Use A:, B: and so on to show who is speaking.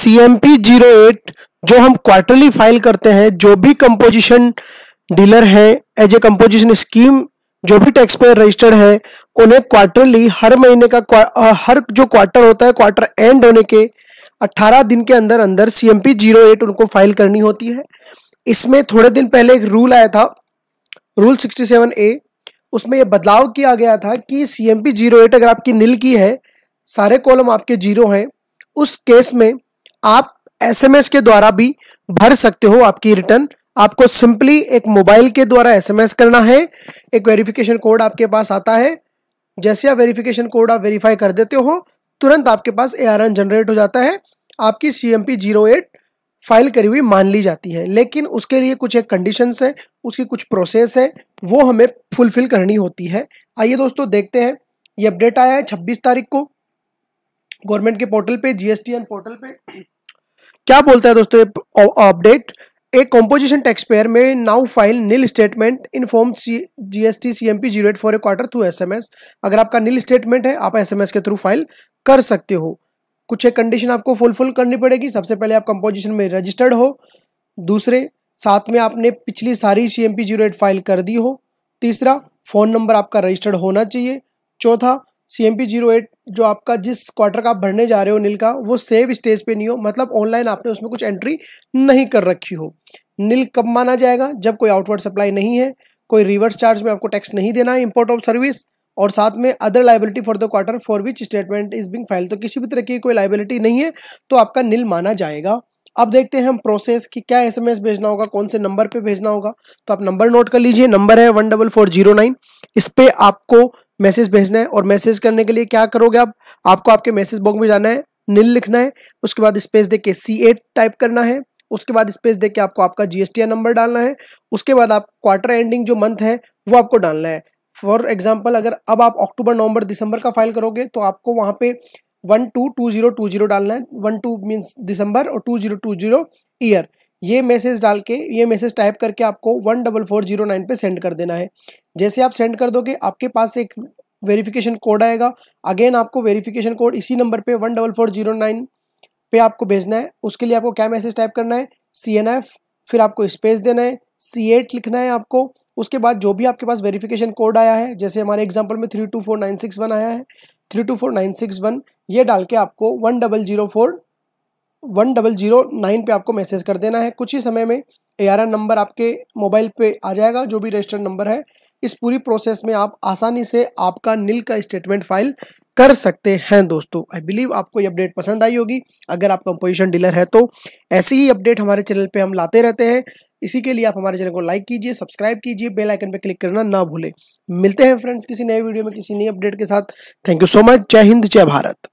A: सी M P zero eight जो हम quarterly file करते हैं जो भी कंपोजिशन डीलर है एज ए कंपोजिशन स्कीम जो भी टैक्स पेयर रजिस्टर्ड है उन्हें क्वार्टरली हर महीने का हर जो क्वार्टर होता है क्वार्टर एंड होने के 18 दिन के अंदर अंदर C M P zero eight उनको फाइल करनी होती है इसमें थोड़े दिन पहले एक रूल आया था रूल सेवन ए उसमें यह बदलाव किया गया था कि सी पी जीरो एट अगर आपकी नील की है सारे कॉलम आपके जीरो हैं उस केस में आप एसएमएस के द्वारा भी भर सकते हो आपकी रिटर्न आपको सिंपली एक मोबाइल के द्वारा एसएमएस करना है एक वेरिफिकेशन कोड आपके पास आता है जैसे आप वेरिफिकेशन कोड आप वेरीफाई कर देते हो तुरंत आपके पास एन जनरेट हो जाता है आपकी C M P zero eight file करी हुई मान ली जाती है लेकिन उसके लिए कुछ एक कंडीशन है उसकी कुछ प्रोसेस है वो हमें फुलफिल करनी होती है आइए दोस्तों देखते हैं ये अपडेट आया है छब्बीस तारीख को गवर्नमेंट के पोर्टल पे जीएसटीएन पोर्टल पे क्या बोलता है दोस्तों अपडेट एक कॉम्पोजिशन टैक्स पेयर में now file nil statement in form C G S T C M P zero eight for a quarter through S M S अगर आपका नील स्टेटमेंट है आप एस एम एस के through file कर सकते हो कुछ एक कंडीशन आपको फुलफिल करनी पड़ेगी सबसे पहले आप कंपोजिशन में रजिस्टर्ड हो दूसरे साथ में आपने पिछली सारी C M P zero eight file कर दी हो तीसरा फ़ोन नंबर आपका रजिस्टर्ड होना चाहिए चौथा C M P zero eight जो आपका जिस क्वार्टर का आप भरने जा रहे हो नील का वो सेव स्टेज पे नहीं हो मतलब ऑनलाइन आपने उसमें कुछ एंट्री नहीं कर रखी हो नील कब माना जाएगा जब कोई आउटवर्ड सप्लाई नहीं है कोई रिवर्स चार्ज में आपको टैक्स नहीं देना है इम्पोर्ट ऑफ सर्विस और साथ में other liability for the quarter for which statement is being file तो किसी भी तरह की कोई लाइबिलिटी नहीं है तो आपका नील माना जाएगा अब देखते हैं हम प्रोसेस कि क्या एसएमएस भेजना होगा कौन से नंबर पे भेजना होगा तो आप नंबर नोट कर लीजिए नंबर है one double four zero nine इस पर आपको मैसेज भेजना है और मैसेज करने के लिए क्या करोगे आप आपको आपके मैसेज बॉक्स में जाना है नील लिखना है उसके बाद स्पेस दे के सी एट टाइप करना है उसके बाद स्पेस दे के आपको आपका जीएसटी नंबर डालना है उसके बाद आप क्वार्टर एंडिंग जो मंथ है वो आपको डालना है फॉर एग्जाम्पल अगर अब आप अक्टूबर नवंबर दिसंबर का फाइल करोगे तो आपको वहाँ पे one two two zero two zero डालना है वन टू मीन्स दिसंबर और two zero two zero year ये मैसेज डाल के ये मैसेज टाइप करके आपको one double four zero nine पर सेंड कर देना है जैसे आप सेंड कर दोगे आपके पास एक वेरिफिकेशन कोड आएगा अगेन आपको वेरिफिकेशन कोड इसी नंबर पे one double four zero nine पे आपको भेजना है उसके लिए आपको क्या मैसेज टाइप करना है सी एन एफ फिर आपको स्पेस देना है सी एट लिखना है आपको उसके बाद जो भी आपके पास वेरिफिकेशन कोड आया है जैसे हमारे एग्जाम्पल में three two four nine six one आया है three two four nine six one ये डाल के आपको one double zero four one double zero nine पर आपको मैसेज कर देना है कुछ ही समय में ए नंबर आपके मोबाइल पे आ जाएगा जो भी रजिस्टर्ड नंबर है इस पूरी प्रोसेस में आप आसानी से आपका नील का स्टेटमेंट फाइल कर सकते हैं दोस्तों आई बिलीव आपको ये अपडेट पसंद आई होगी अगर आप कंपोजिशन डीलर है तो ऐसी ही अपडेट हमारे चैनल पे हम लाते रहते हैं इसी के लिए आप हमारे चैनल को लाइक कीजिए सब्सक्राइब कीजिए बेल आइकन पे क्लिक करना ना भूलें मिलते हैं फ्रेंड्स किसी नए वीडियो में किसी नई अपडेट के साथ थैंक यू सो मच जय हिंद जय भारत